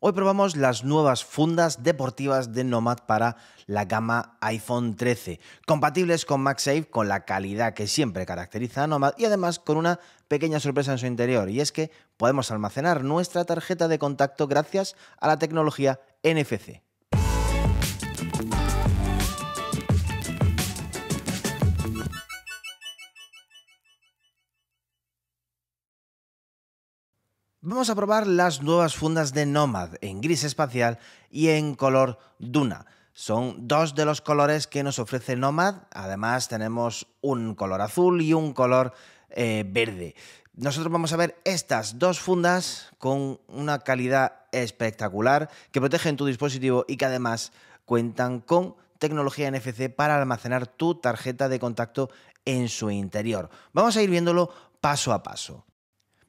Hoy probamos las nuevas fundas deportivas de Nomad para la gama iPhone 13, compatibles con MagSafe con la calidad que siempre caracteriza a Nomad y además con una pequeña sorpresa en su interior y es que podemos almacenar nuestra tarjeta de contacto gracias a la tecnología NFC. Vamos a probar las nuevas fundas de Nomad en gris espacial y en color Duna. Son dos de los colores que nos ofrece Nomad. Además tenemos un color azul y un color eh, verde. Nosotros vamos a ver estas dos fundas con una calidad espectacular que protegen tu dispositivo y que además cuentan con tecnología NFC para almacenar tu tarjeta de contacto en su interior. Vamos a ir viéndolo paso a paso.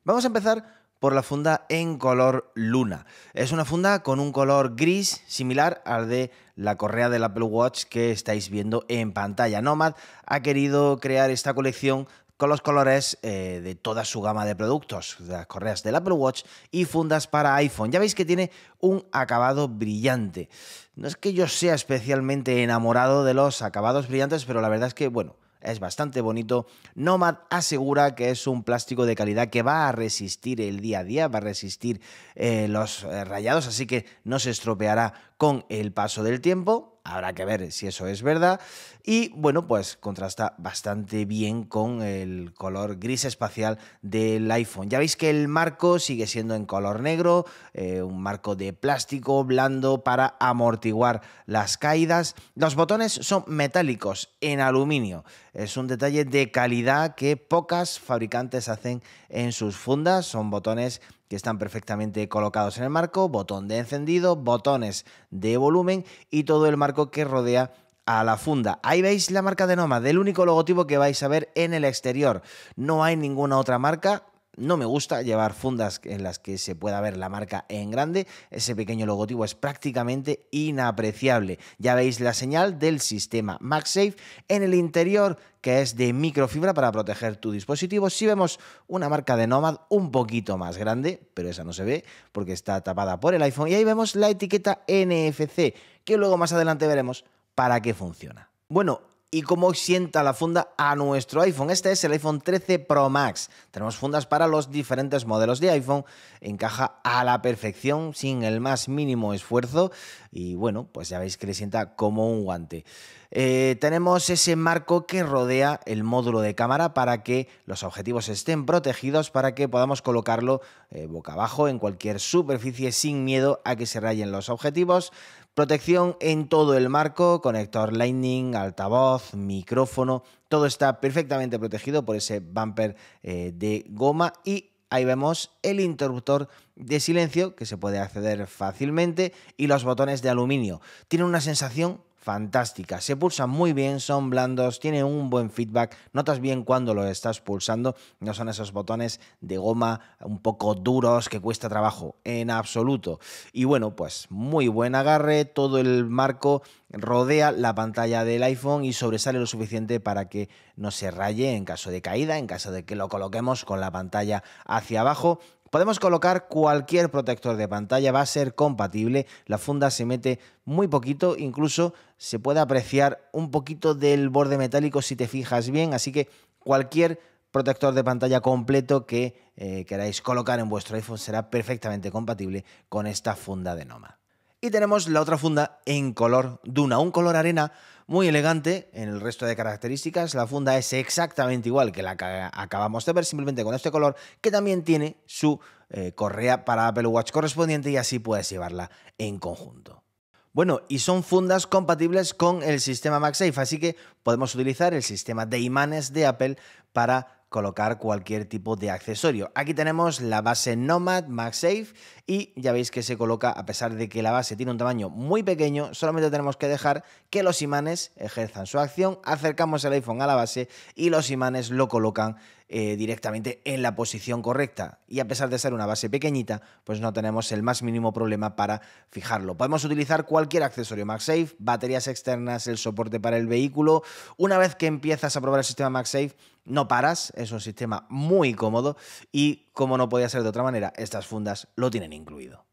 Vamos a empezar por la funda en color luna. Es una funda con un color gris similar al de la correa del Apple Watch que estáis viendo en pantalla. Nomad ha querido crear esta colección con los colores eh, de toda su gama de productos, de las correas del Apple Watch y fundas para iPhone. Ya veis que tiene un acabado brillante. No es que yo sea especialmente enamorado de los acabados brillantes, pero la verdad es que, bueno, es bastante bonito. Nomad asegura que es un plástico de calidad que va a resistir el día a día, va a resistir eh, los eh, rayados, así que no se estropeará con el paso del tiempo habrá que ver si eso es verdad. Y bueno, pues contrasta bastante bien con el color gris espacial del iPhone. Ya veis que el marco sigue siendo en color negro, eh, un marco de plástico blando para amortiguar las caídas. Los botones son metálicos en aluminio. Es un detalle de calidad que pocas fabricantes hacen en sus fundas. Son botones que están perfectamente colocados en el marco, botón de encendido, botones de volumen y todo el marco que rodea a la funda. Ahí veis la marca de Noma, del único logotipo que vais a ver en el exterior. No hay ninguna otra marca no me gusta llevar fundas en las que se pueda ver la marca en grande. Ese pequeño logotipo es prácticamente inapreciable. Ya veis la señal del sistema MagSafe en el interior que es de microfibra para proteger tu dispositivo. Si vemos una marca de Nomad un poquito más grande, pero esa no se ve porque está tapada por el iPhone. Y ahí vemos la etiqueta NFC, que luego más adelante veremos para qué funciona. Bueno, y cómo sienta la funda a nuestro iPhone. Este es el iPhone 13 Pro Max. Tenemos fundas para los diferentes modelos de iPhone. Encaja a la perfección sin el más mínimo esfuerzo y bueno, pues ya veis que le sienta como un guante. Eh, tenemos ese marco que rodea el módulo de cámara para que los objetivos estén protegidos, para que podamos colocarlo eh, boca abajo en cualquier superficie sin miedo a que se rayen los objetivos. Protección en todo el marco, conector Lightning, altavoz, micrófono, todo está perfectamente protegido por ese bumper eh, de goma y Ahí vemos el interruptor de silencio que se puede acceder fácilmente y los botones de aluminio. Tiene una sensación fantástica. Se pulsan muy bien, son blandos, tiene un buen feedback, notas bien cuando lo estás pulsando, no son esos botones de goma un poco duros que cuesta trabajo, en absoluto. Y bueno, pues muy buen agarre, todo el marco rodea la pantalla del iPhone y sobresale lo suficiente para que no se raye en caso de caída, en caso de que lo coloquemos con la pantalla hacia abajo. Podemos colocar cualquier protector de pantalla, va a ser compatible, la funda se mete muy poquito, incluso se puede apreciar un poquito del borde metálico si te fijas bien, así que cualquier protector de pantalla completo que eh, queráis colocar en vuestro iPhone será perfectamente compatible con esta funda de Noma. Y tenemos la otra funda en color duna, un color arena muy elegante en el resto de características. La funda es exactamente igual que la que acabamos de ver, simplemente con este color, que también tiene su eh, correa para Apple Watch correspondiente y así puedes llevarla en conjunto. Bueno, y son fundas compatibles con el sistema MagSafe, así que podemos utilizar el sistema de imanes de Apple para colocar cualquier tipo de accesorio. Aquí tenemos la base Nomad MagSafe y ya veis que se coloca, a pesar de que la base tiene un tamaño muy pequeño, solamente tenemos que dejar que los imanes ejerzan su acción, acercamos el iPhone a la base y los imanes lo colocan eh, directamente en la posición correcta. Y a pesar de ser una base pequeñita, pues no tenemos el más mínimo problema para fijarlo. Podemos utilizar cualquier accesorio MagSafe, baterías externas, el soporte para el vehículo. Una vez que empiezas a probar el sistema MagSafe, no paras, es un sistema muy cómodo y, como no podía ser de otra manera, estas fundas lo tienen incluido.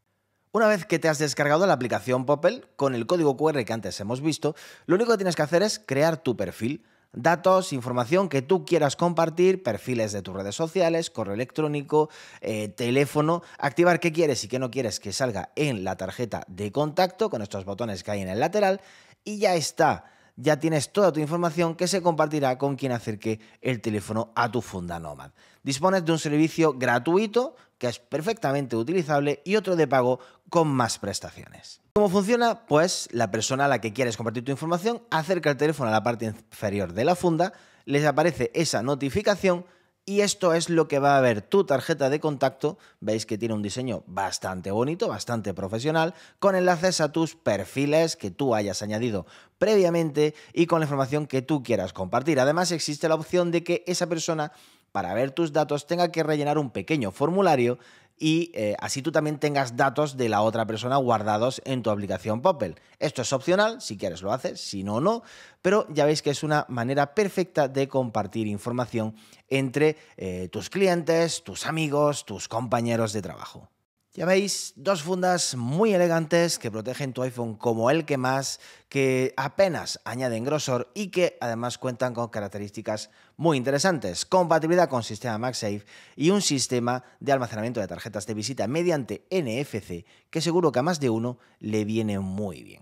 Una vez que te has descargado la aplicación Popel, con el código QR que antes hemos visto, lo único que tienes que hacer es crear tu perfil. Datos, información que tú quieras compartir, perfiles de tus redes sociales, correo electrónico, eh, teléfono, activar qué quieres y qué no quieres que salga en la tarjeta de contacto con estos botones que hay en el lateral y ya está ya tienes toda tu información que se compartirá con quien acerque el teléfono a tu funda Nomad. Dispones de un servicio gratuito que es perfectamente utilizable y otro de pago con más prestaciones. ¿Cómo funciona? Pues la persona a la que quieres compartir tu información acerca el teléfono a la parte inferior de la funda, les aparece esa notificación y esto es lo que va a ver tu tarjeta de contacto. Veis que tiene un diseño bastante bonito, bastante profesional, con enlaces a tus perfiles que tú hayas añadido previamente y con la información que tú quieras compartir. Además existe la opción de que esa persona, para ver tus datos, tenga que rellenar un pequeño formulario y eh, así tú también tengas datos de la otra persona guardados en tu aplicación Popel. Esto es opcional, si quieres lo haces, si no, no, pero ya veis que es una manera perfecta de compartir información entre eh, tus clientes, tus amigos, tus compañeros de trabajo. Ya veis, dos fundas muy elegantes que protegen tu iPhone como el que más, que apenas añaden grosor y que además cuentan con características muy interesantes. Compatibilidad con sistema MagSafe y un sistema de almacenamiento de tarjetas de visita mediante NFC que seguro que a más de uno le viene muy bien.